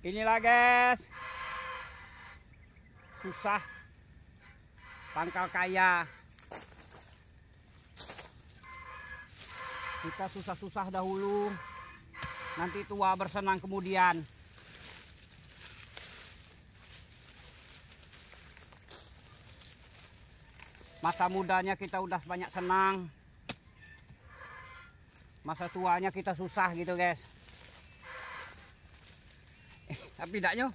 inilah guys susah pangkal kaya kita susah-susah dahulu nanti tua bersenang kemudian masa mudanya kita udah banyak senang masa tuanya kita susah gitu guys tapi tidaknya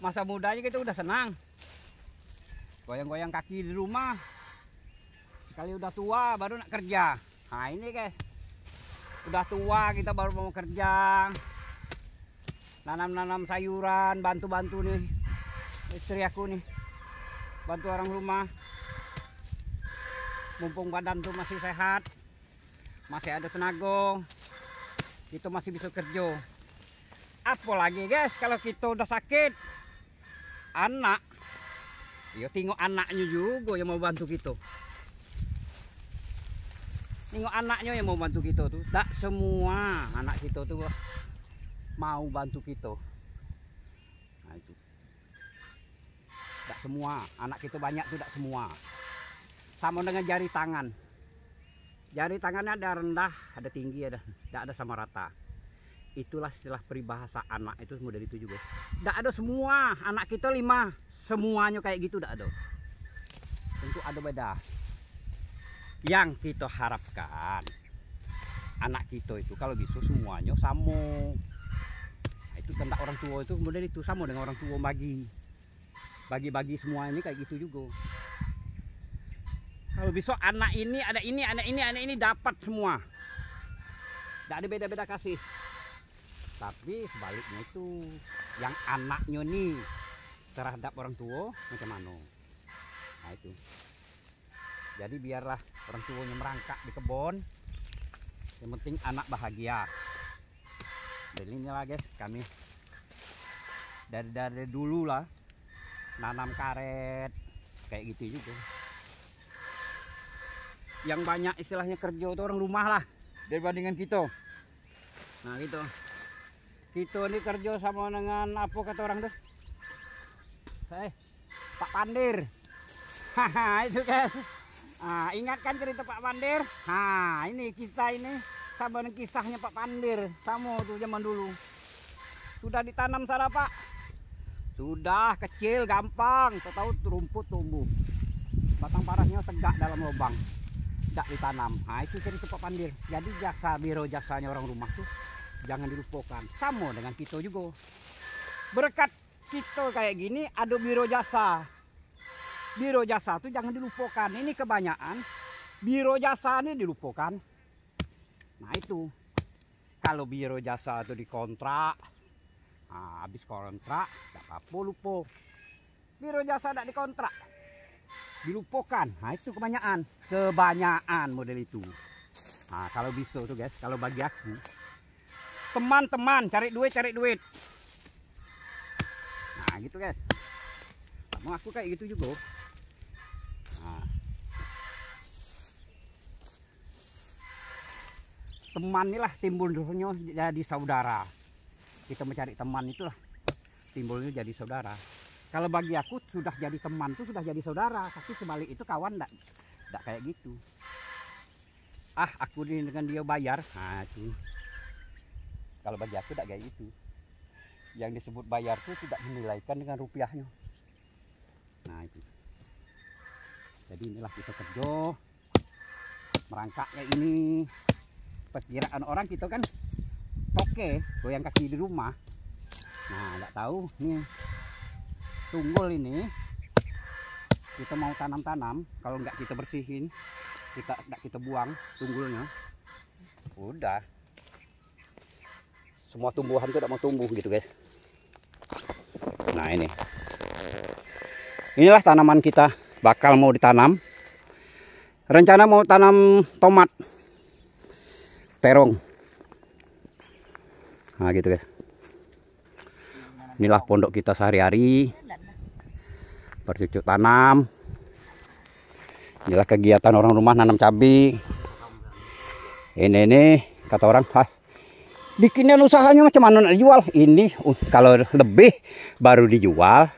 masa mudanya kita udah senang goyang-goyang kaki di rumah sekali udah tua baru nak kerja nah ini guys udah tua kita baru mau kerja nanam-nanam sayuran bantu-bantu nih istri aku nih bantu orang rumah mumpung badan tuh masih sehat masih ada tenaga itu masih bisa kerja lagi guys kalau kita udah sakit anak ya tengok anaknya juga yang mau bantu kita tengok anaknya yang mau bantu kita tuh tak semua anak kita tuh mau bantu kita nah itu tak semua anak kita banyak tuh tak semua sama dengan jari tangan jari tangannya ada rendah ada tinggi ada tidak ada sama rata itulah istilah peribahasa anak itu mudah itu juga tidak ada semua anak kita lima semuanya kayak gitu tidak ada tentu ada beda yang kita harapkan anak kita itu kalau gitu semuanya sama nah, itu tentang orang tua itu kemudian itu sama dengan orang tua bagi bagi-bagi semua ini kayak gitu juga kalau besok anak ini ada ini anak ini anak ini dapat semua tidak ada beda-beda kasih tapi sebaliknya itu yang anaknya nih terhadap orang tua macam mana nah itu jadi biarlah orang tuanya merangkak di kebun yang penting anak bahagia jadi lah guys kami dari dari dulu lah nanam karet kayak gitu juga yang banyak istilahnya kerja itu orang rumah lah dibandingkan kita nah gitu kita gitu, ini kerja sama dengan apa kata orang tuh saya eh, Pak Pandir haha itu guys kan. nah, ingatkan cerita Pak Pandir nah ini kita ini sama dengan kisahnya Pak Pandir sama tuh zaman dulu sudah ditanam sana Pak sudah kecil gampang tahu rumput tumbuh batang parahnya tegak dalam lubang tidak ditanam nah itu cerita Pak Pandir jadi jaksa biro jasanya orang rumah tuh jangan dilupakan sama dengan kita juga berkat kita kayak gini ada biro jasa biro jasa itu jangan dilupakan ini kebanyakan biro jasa ini dilupakan nah itu kalau biro jasa itu dikontrak nah, habis kontrak tak apa lupa biro jasa tidak dikontrak dilupakan nah itu kebanyakan kebanyakan model itu nah kalau bisa tuh guys kalau bagi aku teman-teman cari duit cari duit nah gitu guys mau aku kayak gitu juga oh. nah. teman inilah timbul timbulnya jadi saudara kita mencari teman itulah timbulnya jadi saudara kalau bagi aku sudah jadi teman tuh sudah jadi saudara tapi sebalik itu kawan enggak enggak kayak gitu ah aku dengan dia bayar nah itu kalau bagi aku tidak kayak itu. Yang disebut bayar itu tidak menilaikan dengan rupiahnya. Nah itu. Jadi inilah kita kerja merangkaknya ini. Perkiraan orang kita kan toke goyang kaki di rumah. Nah nggak tahu nih tunggul ini kita mau tanam-tanam kalau nggak kita bersihin kita nggak kita buang tunggulnya udah semua tumbuhan itu tidak mau tumbuh gitu guys nah ini inilah tanaman kita bakal mau ditanam rencana mau tanam tomat terong nah gitu guys inilah pondok kita sehari-hari bercucuk tanam inilah kegiatan orang rumah nanam cabai ini ini kata orang ah bikinnya usahanya macam mana nak jual ini uh, kalau lebih baru dijual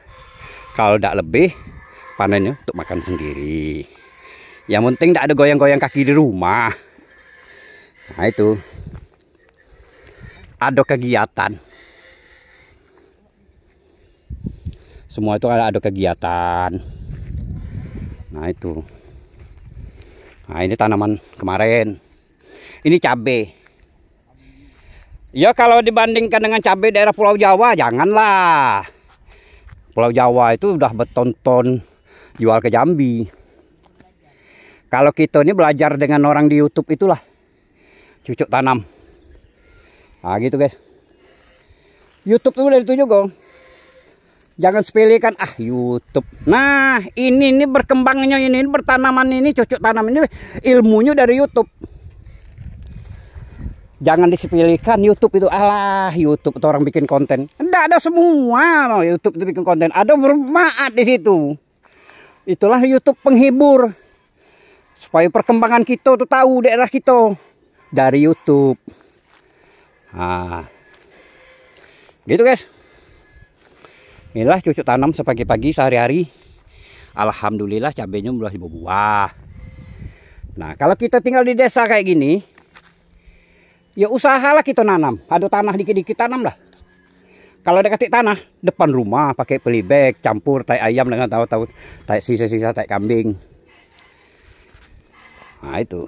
kalau tidak lebih panennya untuk makan sendiri yang penting tidak ada goyang-goyang kaki di rumah nah itu ada kegiatan semua itu ada ada kegiatan nah itu nah ini tanaman kemarin ini cabai Ya kalau dibandingkan dengan cabai daerah Pulau Jawa janganlah. Pulau Jawa itu udah beton-ton jual ke Jambi. Kalau kita ini belajar dengan orang di YouTube itulah cucuk tanam. Nah gitu guys. YouTube itu dari itu juga. Jangan sepelekan ah YouTube. Nah ini ini berkembangnya ini, ini bertanaman ini cucuk tanam ini ilmunya dari YouTube. Jangan disepilihkan YouTube itu Allah. YouTube itu orang bikin konten. Enggak ada semua loh YouTube itu bikin konten. Ada bermanfaat di situ. Itulah YouTube penghibur. Supaya perkembangan kita tuh tahu daerah kita dari YouTube. Nah. Gitu guys. Inilah cucu tanam sepagi-pagi sehari-hari. Alhamdulillah cabenya mulai buah. Nah, kalau kita tinggal di desa kayak gini, ya usahalah kita nanam ada tanah dikit-dikit tanam lah kalau ada tanah depan rumah pakai pelibek campur tai ayam dengan tahu-tahu tai sisa-sisa tai kambing nah itu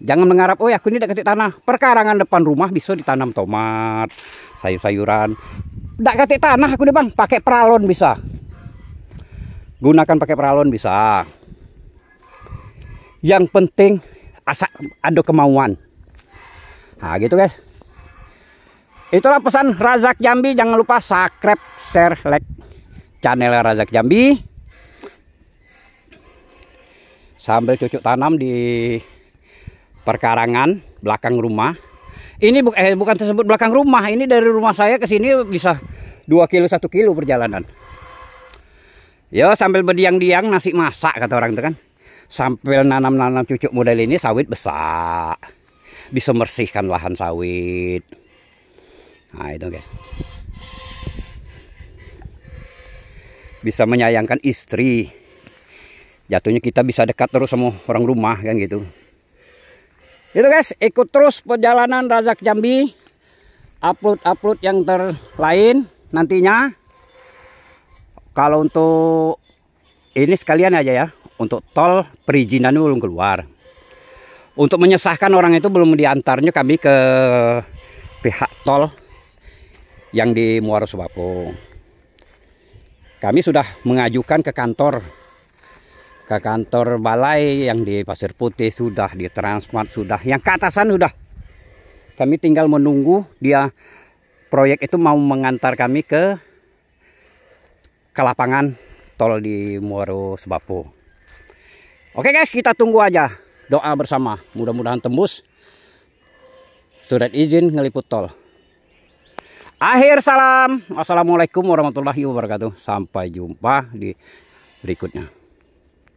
jangan mengharap oh ya aku ini ada tanah perkarangan depan rumah bisa ditanam tomat sayur-sayuran tidak katik tanah aku nih bang pakai peralon bisa gunakan pakai peralon bisa yang penting asa ada kemauan Nah gitu guys. Itulah pesan Razak Jambi. Jangan lupa subscribe, share, like channel Razak Jambi. Sambil cucuk tanam di perkarangan belakang rumah. Ini bu eh, bukan tersebut belakang rumah. Ini dari rumah saya ke sini bisa 2 kilo 1 kilo perjalanan. Yo sambil berdiang-diang nasi masak kata orang itu kan. Sambil nanam-nanam cucuk model ini sawit besar bisa membersihkan lahan sawit nah itu guys bisa menyayangkan istri jatuhnya kita bisa dekat terus sama orang rumah kan gitu itu guys ikut terus perjalanan Razak Jambi upload-upload yang terlain nantinya kalau untuk ini sekalian aja ya untuk tol perizinan belum keluar untuk menyesahkan orang itu belum diantarnya kami ke pihak tol yang di Muara Subapo. Kami sudah mengajukan ke kantor ke kantor balai yang di Pasir Putih sudah di Transmart sudah yang ke atasan sudah kami tinggal menunggu dia proyek itu mau mengantar kami ke ke lapangan tol di Muaro Subapu. oke guys kita tunggu aja doa bersama mudah-mudahan tembus surat izin ngeliput tol akhir salam assalamualaikum warahmatullahi wabarakatuh sampai jumpa di berikutnya